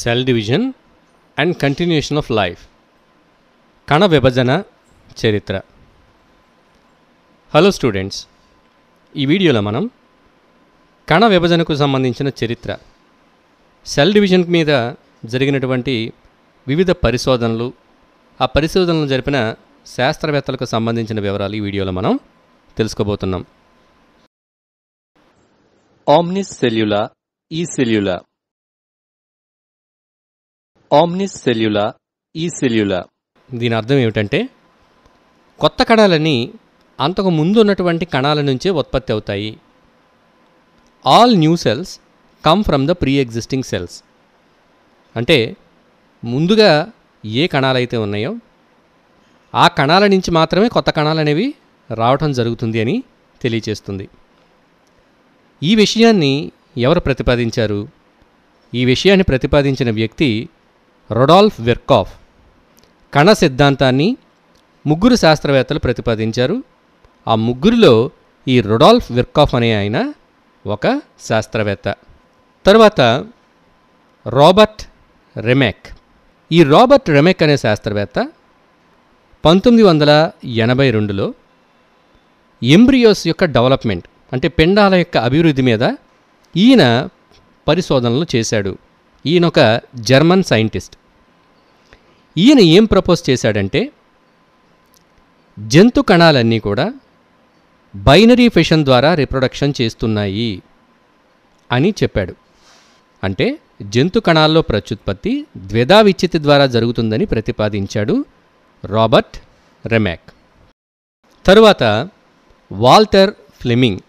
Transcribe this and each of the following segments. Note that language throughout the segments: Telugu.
cell division and continuation of life కణ విభజన చరిత్ర హలో స్టూడెంట్స్ ఈ వీడియోలో మనం కణ విభజనకు సంబంధించిన చరిత్ర సెల్ డివిజన్ మీద జరిగినటువంటి వివిధ పరిశోధనలు ఆ పరిశోధనలు జరిపిన శాస్త్రవేత్తలకు సంబంధించిన వివరాలు ఈ వీడియోలో మనం తెలుసుకోబోతున్నాం ఆమ్నిస్ సెల్యులా ఈ సెల్యులా ఆమ్నిస్ సెల్యులా ఈ సెల్యులా దీని అర్థం ఏమిటంటే కొత్త కణాలని అంతకు ముందు ఉన్నటువంటి కణాల నుంచే ఉత్పత్తి అవుతాయి all new cells come from the pre existing cells అంటే ముందుగా ఏ కణాలైతే ఉన్నాయో ఆ కణాల నుంచి మాత్రమే కొత్త కణాలు అనేవి రావటం జరుగుతుంది అని తెలియచేస్తుంది ఈ విషయాన్ని ఎవరు ప్రతిపాదించారు ఈ విషయాన్ని ప్రతిపాదించిన వ్యక్తి రొడాల్ఫ్ విర్కాఫ్ కణ సిద్ధాంతాన్ని ముగ్గురు శాస్త్రవేత్తలు ప్రతిపాదించారు ఆ ముగ్గురిలో ఈ రొడాల్ఫ్ విర్కాఫ్ అనే ఆయన ఒక శాస్త్రవేత్త తర్వాత రాబర్ట్ రెమెక్ ఈ రాబర్ట్ రెమెక్ అనే శాస్త్రవేత్త పంతొమ్మిది వందల ఎనభై రెండులో ఎంబ్రియోస్ యొక్క డెవలప్మెంట్ అంటే పిండాల యొక్క అభివృద్ధి మీద ఈయన పరిశోధనలు చేశాడు ఈయనొక జర్మన్ సైంటిస్ట్ ఈయన ఏం ప్రపోజ్ చేశాడంటే జంతు కణాలన్నీ కూడా బైనరీ ఫిషన్ ద్వారా రిప్రొడక్షన్ చేస్తున్నాయి అని చెప్పాడు అంటే జంతు కణాల్లో ప్రత్యుత్పత్తి ద్విధా విచ్ఛితి ద్వారా జరుగుతుందని ప్రతిపాదించాడు రాబర్ట్ రెమాక్ తరువాత వాల్టర్ ఫ్లెమింగ్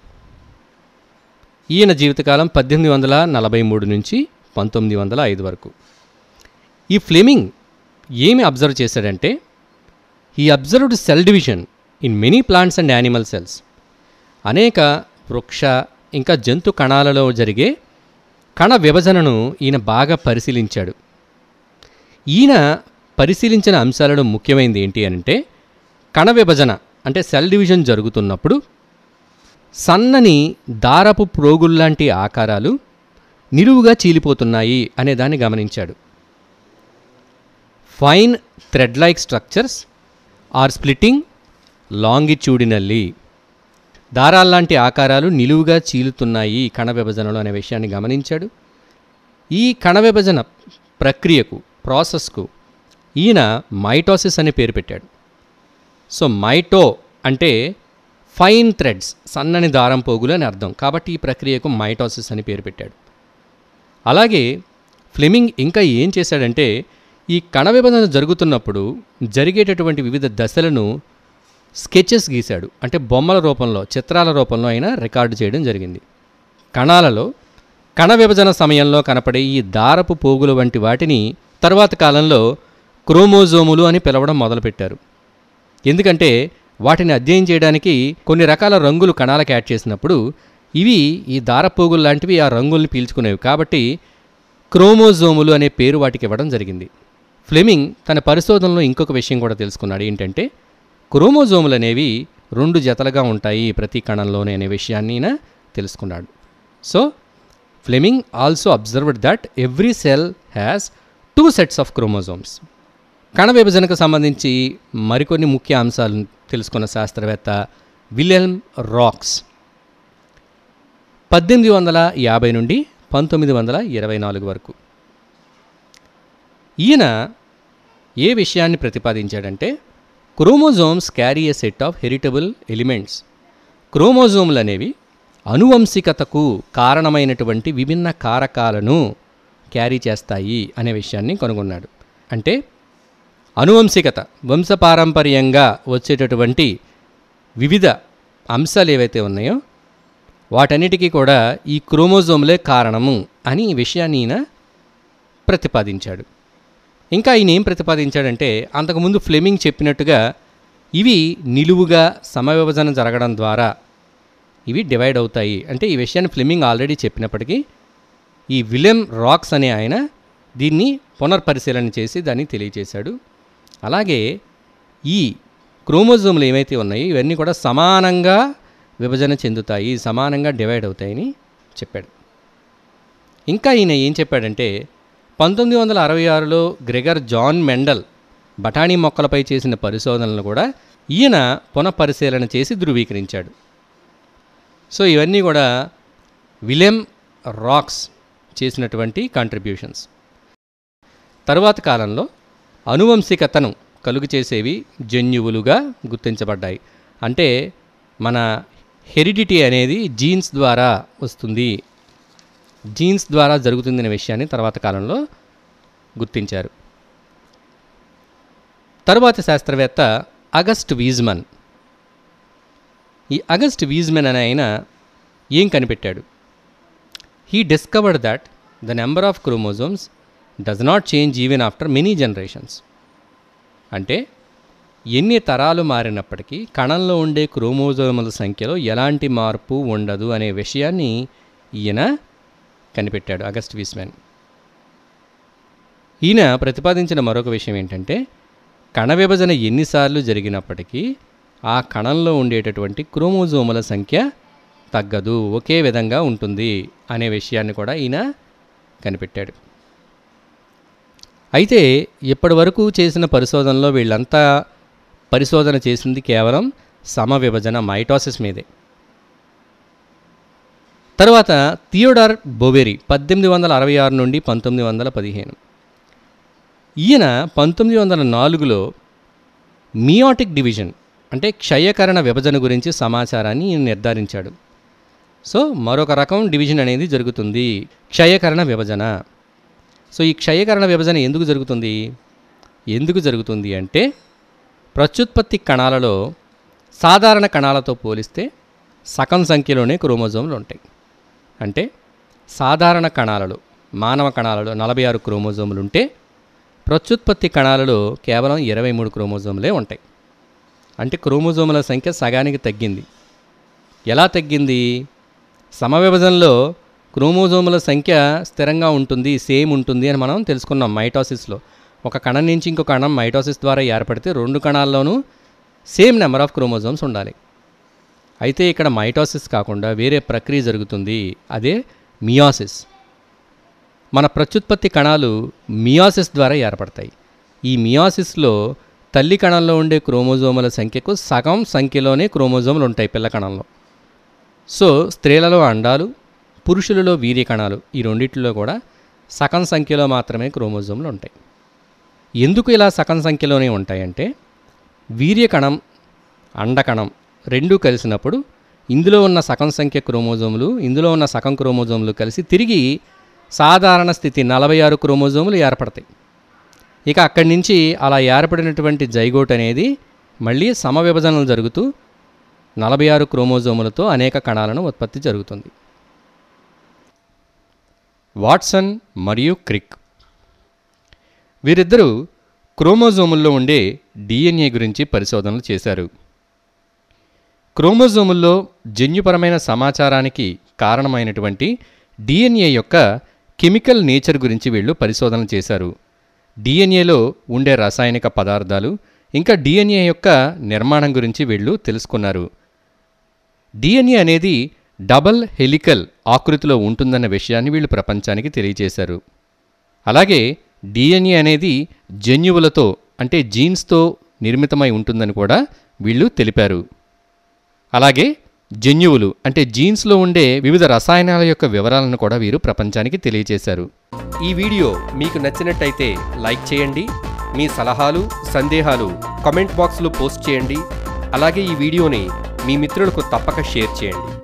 ఈయన జీవితకాలం పద్దెనిమిది వందల నలభై మూడు నుంచి పంతొమ్మిది వందల ఐదు వరకు ఈ ఫ్లెమింగ్ ఏమి అబ్జర్వ్ చేశాడంటే ఈ observed cell division in many plants and animal cells అనేక వృక్ష ఇంకా జంతు కణాలలో జరిగే కణ విభజనను ఈయన బాగా పరిశీలించాడు ఈయన పరిశీలించిన అంశాలలో ముఖ్యమైనది ఏంటి అంటే కణ విభజన అంటే సెల్ డివిజన్ జరుగుతున్నప్పుడు సన్నని దారపు ప్రోగుల్లాంటి ఆకారాలు నిలువుగా చీలిపోతున్నాయి అనే దాన్ని గమనించాడు fine thread like structures are splitting longitudinally దారాల్లాంటి ఆకారాలు నిలువుగా చీలుతున్నాయి కణ విభజనలో అనే విషయాన్ని గమనించాడు ఈ కణ విభజన ప్రక్రియకు ప్రాసెస్కు ఈయన మైటోసిస్ అనే పేరు పెట్టాడు సో మైటో అంటే ఫైన్ థ్రెడ్స్ సన్నని దారం పోగులు అని అర్థం కాబట్టి ఈ ప్రక్రియకు మైటోసిస్ అని పేరు పెట్టాడు అలాగే ఫ్లెమింగ్ ఇంకా ఏం చేశాడంటే ఈ కణ విభజన జరుగుతున్నప్పుడు జరిగేటటువంటి వివిధ దశలను స్కెచెస్ గీశాడు అంటే బొమ్మల రూపంలో చిత్రాల రూపంలో అయినా రికార్డు చేయడం జరిగింది కణాలలో కణ విభజన సమయంలో కనపడే ఈ దారపు పోగులు వంటి వాటిని తర్వాత కాలంలో క్రోమోజోములు అని పిలవడం మొదలుపెట్టారు ఎందుకంటే వాటిని అధ్యయనం చేయడానికి కొన్ని రకాల రంగులు కణాలకు యాడ్ చేసినప్పుడు ఇవి ఈ దారపోగులు లాంటివి ఆ రంగుల్ని పీల్చుకునేవి కాబట్టి క్రోమోజోములు అనే పేరు వాటికి ఇవ్వడం జరిగింది ఫ్లెమింగ్ తన పరిశోధనలో ఇంకొక విషయం కూడా తెలుసుకున్నాడు ఏంటంటే క్రోమోజోములు అనేవి రెండు జతలుగా ఉంటాయి ప్రతి కణంలోనే అనే విషయాన్ని తెలుసుకున్నాడు so Flemming also observed that every cell has two sets of chromosomes కణ విభజనకు సంబంధించి మరికొన్ని ముఖ్య అంశాలను తెలుసుకున్న శాస్త్రవేత్త విలియమ్ రాక్స్ పద్దెనిమిది వందల యాభై నుండి పంతొమ్మిది వందల ఇరవై నాలుగు వరకు ఈయన ఏ విషయాన్ని ప్రతిపాదించాడంటే chromosomes carry a set of heritable elements క్రోమోజోమ్లు అనేవి అనువంశికతకు కారణమైనటువంటి విభిన్న కారకాలను క్యారీ చేస్తాయి అనే విషయాన్ని కనుగొన్నాడు అంటే అనువంశికత వంశపారంపర్యంగా వచ్చేటటువంటి వివిధ అంశాలు ఏవైతే ఉన్నాయో వాటన్నిటికీ కూడా ఈ క్రోమోజోమ్లే కారణము అని ఈ విషయాన్ని ఈయన ప్రతిపాదించాడు ఇంకా ఈయన ఏం ప్రతిపాదించాడంటే అంతకుముందు ఫ్లెమింగ్ చెప్పినట్టుగా ఇవి నిలువుగా సమవిభజన జరగడం ద్వారా ఇవి డివైడ్ అవుతాయి అంటే ఈ విషయాన్ని ఫ్లెమింగ్ ఆల్రెడీ చెప్పినప్పటికీ ఈ విలెమ్ రాక్స్ అనే ఆయన దీన్ని పునర్పరిశీలన చేసి దాన్ని తెలియజేశాడు అలాగే ఈ క్రోమోజోములు ఏమైతే ఉన్నాయి ఇవన్నీ కూడా సమానంగా విభజన చెందుతాయి సమానంగా డివైడ్ అవుతాయని చెప్పాడు ఇంకా ఈయన ఏం చెప్పాడంటే పంతొమ్మిది వందల అరవై ఆరులో గ్రెగర్ జాన్ మెండల్ బఠానీ మొక్కలపై చేసిన పరిశోధనలు కూడా ఈయన పునఃపరిశీలన చేసి ధృవీకరించాడు సో ఇవన్నీ కూడా విలియం రాక్స్ చేసినటువంటి కాంట్రిబ్యూషన్స్ తరువాత కాలంలో అనువంశికతను కలుగు చేసేవి జన్యువులుగా గుర్తించబడ్డాయి అంటే మన హెరిడిటీ అనేది జీన్స్ ద్వారా వస్తుంది జీన్స్ ద్వారా జరుగుతుందనే విషయాన్ని తర్వాత కాలంలో గుర్తించారు తరువాతి శాస్త్రవేత్త అగస్ట్ వీజ్మన్ ఈ అగస్ట్ వీజ్మెన్ అనే ఆయన ఏం కనిపెట్టాడు he discovered that the number of chromosomes does not change even after many generations అంటే ఎన్ని తరాలు మారినప్పటికీ కణంలో ఉండే క్రోమోజోముల సంఖ్యలో ఎలాంటి మార్పు ఉండదు అనే విషయాన్ని ఈయన కనిపెట్టాడు అగస్ట్ వీస్మెన్ ఈయన ప్రతిపాదించిన మరొక విషయం ఏంటంటే కణ విభజన ఎన్నిసార్లు జరిగినప్పటికీ ఆ కణంలో ఉండేటటువంటి క్రోమోజోముల సంఖ్య తగ్గదు ఒకే విధంగా ఉంటుంది అనే విషయాన్ని కూడా ఈయన కనిపెట్టాడు అయితే ఇప్పటి వరకు చేసిన పరిశోధనలో వీళ్ళంతా పరిశోధన చేసింది కేవలం సమ విభజన మైటోసిస్ మీదే తర్వాత థియోడార్ బొబెరి పద్దెనిమిది వందల అరవై ఆరు నుండి పంతొమ్మిది వందల పదిహేను ఈయన పంతొమ్మిది వందల నాలుగులో మియాటిక్ డివిజన్ అంటే క్షయకరణ విభజన గురించి సమాచారాన్ని ఈయన నిర్ధారించాడు సో మరొక రకం డివిజన్ అనేది జరుగుతుంది క్షయకరణ విభజన సో ఈ క్షయకరణ విభజన ఎందుకు జరుగుతుంది ఎందుకు జరుగుతుంది అంటే ప్రత్యుత్పత్తి కణాలలో సాధారణ కణాలతో పోలిస్తే సగం సంఖ్యలోనే క్రోమోజోమ్లు ఉంటాయి అంటే సాధారణ కణాలలో మానవ కణాలలో నలభై ఆరు క్రోమోజోములు ఉంటే ప్రత్యుత్పత్తి కణాలలో కేవలం ఇరవై మూడు క్రోమోజోములే ఉంటాయి అంటే క్రోమోజోముల సంఖ్య సగానికి తగ్గింది ఎలా తగ్గింది సమవిభజనలో క్రోమోజోముల సంఖ్య స్థిరంగా ఉంటుంది సేమ్ ఉంటుంది అని మనం తెలుసుకున్నాం మైటోసిస్లో ఒక కణం నుంచి ఇంకో కణం మైటోసిస్ ద్వారా ఏర్పడితే రెండు కణాల్లోనూ సేమ్ నెంబర్ ఆఫ్ క్రోమోజోమ్స్ ఉండాలి అయితే ఇక్కడ మైటాసిస్ కాకుండా వేరే ప్రక్రియ జరుగుతుంది అదే మియాసిస్ మన ప్రత్యుత్పత్తి కణాలు మియాసిస్ ద్వారా ఏర్పడతాయి ఈ మియాసిస్లో తల్లి కణంలో ఉండే క్రోమోజోముల సంఖ్యకు సగం సంఖ్యలోనే క్రోమోజోములు ఉంటాయి పిల్ల కణంలో సో స్త్రీలలో అండాలు పురుషులలో వీర్య కణాలు ఈ రెండిట్లో కూడా సగం సంఖ్యలో మాత్రమే క్రోమోజోములు ఉంటాయి ఎందుకు ఇలా సగం సంఖ్యలోనే ఉంటాయంటే వీర్యకణం అండకణం రెండూ కలిసినప్పుడు ఇందులో ఉన్న సగం సంఖ్య క్రోమోజోములు ఇందులో ఉన్న సగం క్రోమోజోములు కలిసి తిరిగి సాధారణ స్థితి నలభై ఆరు క్రోమోజోములు ఏర్పడతాయి ఇక అక్కడి నుంచి అలా ఏర్పడినటువంటి జైగోట్ అనేది మళ్ళీ సమవిభజనలు జరుగుతూ నలభై ఆరు క్రోమోజోములతో అనేక కణాలను ఉత్పత్తి జరుగుతుంది వాట్సన్ మరియు క్రిక్ వీరిద్దరూ క్రోమోజోముల్లో ఉండే డిఎన్ఏ గురించి పరిశోధనలు చేశారు క్రోమోజోముల్లో జన్యుపరమైన సమాచారానికి కారణమైనటువంటి డిఎన్ఏ యొక్క కెమికల్ నేచర్ గురించి వీళ్ళు పరిశోధన చేశారు డిఎన్ఏలో ఉండే రసాయనిక పదార్థాలు ఇంకా డిఎన్ఏ యొక్క నిర్మాణం గురించి వీళ్ళు తెలుసుకున్నారు డిఎన్ఏ అనేది డబల్ హెలికల్ ఆకృతిలో ఉంటుందన్న విషయాన్ని వీళ్ళు ప్రపంచానికి తెలియజేశారు అలాగే డిఎన్ఏ అనేది జన్యువులతో అంటే జీన్స్తో నిర్మితమై ఉంటుందని కూడా వీళ్ళు తెలిపారు అలాగే జన్యువులు అంటే జీన్స్లో ఉండే వివిధ రసాయనాల యొక్క వివరాలను కూడా వీరు ప్రపంచానికి తెలియజేశారు ఈ వీడియో మీకు నచ్చినట్టయితే లైక్ చేయండి మీ సలహాలు సందేహాలు కమెంట్ బాక్స్లో పోస్ట్ చేయండి అలాగే ఈ వీడియోని మీ మిత్రులకు తప్పక షేర్ చేయండి